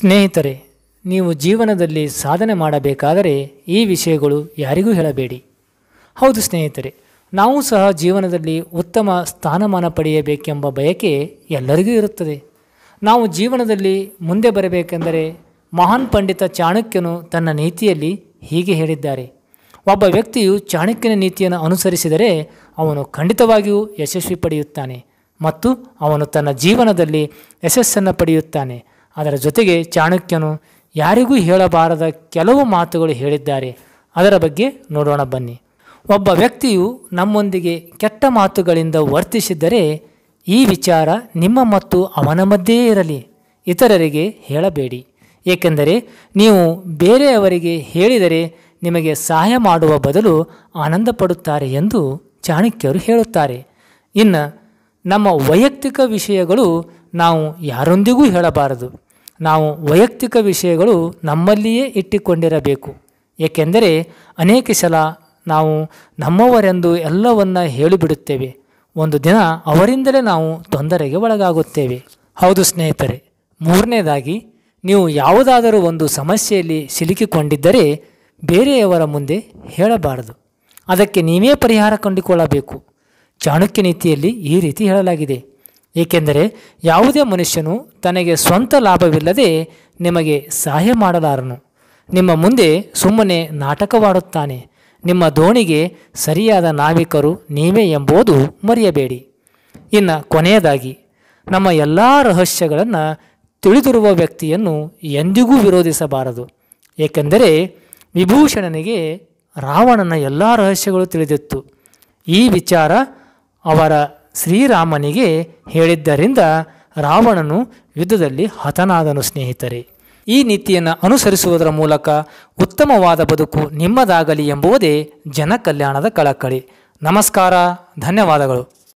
ಸ್ನೇಹಿತರೆ ನೀವು ಜೀವನದಲ್ಲಿ ಸಾಧನೆ ಮಾಡಬೇಕಾದರೆ ಈ ವಿಷಯಗಳು ಯಾರಿಗೂ ಹೇಳಬೇಡಿ ಹೌದು ಸ್ನೇಹಿತರೆ ನಾವು ಸಹ ಜೀವನದಲ್ಲಿ ಉತ್ತಮ ಸ್ಥಾನಮಾನ ಪಡೆಯಬೇಕೆಂಬ ಬಯಕೆ ಎಲ್ಲರಿಗೂ ಇರುತ್ತದೆ ನಾವು ಜೀವನದಲ್ಲಿ ಮುಂದೆ ಬರಬೇಕೆಂದರೆ ಮಹಾನ್ ಪಂಡಿತ ಚಾಣಕ್ಯನು ತನ್ನ ನೀತಿಯಲ್ಲಿ ಹೀಗೆ ಹೇಳಿದ್ದಾರೆ ಒಬ್ಬ ವ್ಯಕ್ತಿಯು ಚಾಣಕ್ಯನ ನೀತಿಯನ್ನು ಅನುಸರಿಸಿದರೆ ಅವನು ಖಂಡಿತವಾಗಿಯೂ ಯಶಸ್ವಿ ಪಡೆಯುತ್ತಾನೆ ಮತ್ತು ಅವನು ತನ್ನ ಜೀವನದಲ್ಲಿ ಯಶಸ್ಸನ್ನು ಪಡೆಯುತ್ತಾನೆ ಅದರ ಜೊತೆಗೆ ಚಾಣಕ್ಯನು ಯಾರಿಗೂ ಹೇಳಬಾರದ ಕೆಲವು ಮಾತುಗಳು ಹೇಳಿದ್ದಾರೆ ಅದರ ಬಗ್ಗೆ ನೋಡೋಣ ಬನ್ನಿ ಒಬ್ಬ ವ್ಯಕ್ತಿಯು ನಮ್ಮೊಂದಿಗೆ ಕೆಟ್ಟ ಮಾತುಗಳಿಂದ ವರ್ತಿಸಿದ್ದರೆ ಈ ವಿಚಾರ ನಿಮ್ಮ ಮತ್ತು ಅವನ ಮಧ್ಯೆಯೇ ಇರಲಿ ಇತರರಿಗೆ ಹೇಳಬೇಡಿ ಏಕೆಂದರೆ ನೀವು ಬೇರೆಯವರಿಗೆ ಹೇಳಿದರೆ ನಿಮಗೆ ಸಹಾಯ ಮಾಡುವ ಬದಲು ಆನಂದ ಪಡುತ್ತಾರೆ ಎಂದು ಚಾಣಕ್ಯರು ಹೇಳುತ್ತಾರೆ ಇನ್ನು ನಮ್ಮ ವೈಯಕ್ತಿಕ ವಿಷಯಗಳು ನಾವು ಯಾರೊಂದಿಗೂ ಹೇಳಬಾರದು ನಾವು ವೈಯಕ್ತಿಕ ವಿಷಯಗಳು ನಮ್ಮಲ್ಲಿಯೇ ಇಟ್ಟುಕೊಂಡಿರಬೇಕು ಏಕೆಂದರೆ ಅನೇಕ ಸಲ ನಾವು ನಮ್ಮವರೆಂದು ಎಲ್ಲವನ್ನ ಹೇಳಿಬಿಡುತ್ತೇವೆ ಒಂದು ದಿನ ಅವರಿಂದಲೇ ನಾವು ತೊಂದರೆಗೆ ಒಳಗಾಗುತ್ತೇವೆ ಹೌದು ಸ್ನೇಹಿತರೆ ಮೂರನೇದಾಗಿ ನೀವು ಯಾವುದಾದರೂ ಒಂದು ಸಮಸ್ಯೆಯಲ್ಲಿ ಸಿಲುಕಿಕೊಂಡಿದ್ದರೆ ಬೇರೆಯವರ ಮುಂದೆ ಹೇಳಬಾರದು ಅದಕ್ಕೆ ನೀವೇ ಪರಿಹಾರ ಕಂಡುಕೊಳ್ಳಬೇಕು ಚಾಣಕ್ಯ ನೀತಿಯಲ್ಲಿ ಈ ರೀತಿ ಹೇಳಲಾಗಿದೆ ಏಕೆಂದರೆ ಯಾವುದೇ ಮನುಷ್ಯನು ತನಗೆ ಸ್ವಂತ ಲಾಭವಿಲ್ಲದೆ ನಿಮಗೆ ಸಹಾಯ ಮಾಡಲಾರನು ನಿಮ್ಮ ಮುಂದೆ ಸುಮ್ಮನೆ ನಾಟಕವಾಡುತ್ತಾನೆ ನಿಮ್ಮ ದೋಣಿಗೆ ಸರಿಯಾದ ನಾವಿಕರು ನೀವೇ ಎಂಬುದು ಮರೆಯಬೇಡಿ ಇನ್ನು ಕೊನೆಯದಾಗಿ ನಮ್ಮ ಎಲ್ಲ ರಹಸ್ಯಗಳನ್ನು ತಿಳಿದಿರುವ ವ್ಯಕ್ತಿಯನ್ನು ಎಂದಿಗೂ ವಿರೋಧಿಸಬಾರದು ಏಕೆಂದರೆ ವಿಭೂಷಣನಿಗೆ ರಾವಣನ ಎಲ್ಲ ರಹಸ್ಯಗಳು ತಿಳಿದಿತ್ತು ಈ ವಿಚಾರ ಅವರ ಶ್ರೀರಾಮನಿಗೆ ಹೇಳಿದ್ದರಿಂದ ರಾವಣನು ಯುದ್ಧದಲ್ಲಿ ಹತನಾದನು ಸ್ನೇಹಿತರೆ ಈ ನೀತಿಯನ್ನು ಅನುಸರಿಸುವುದರ ಮೂಲಕ ಉತ್ತಮವಾದ ಬದುಕು ನಿಮ್ಮದಾಗಲಿ ಎಂಬುದೇ ಜನಕಲ್ಯಾಣದ ಕಳಕಳಿ ನಮಸ್ಕಾರ ಧನ್ಯವಾದಗಳು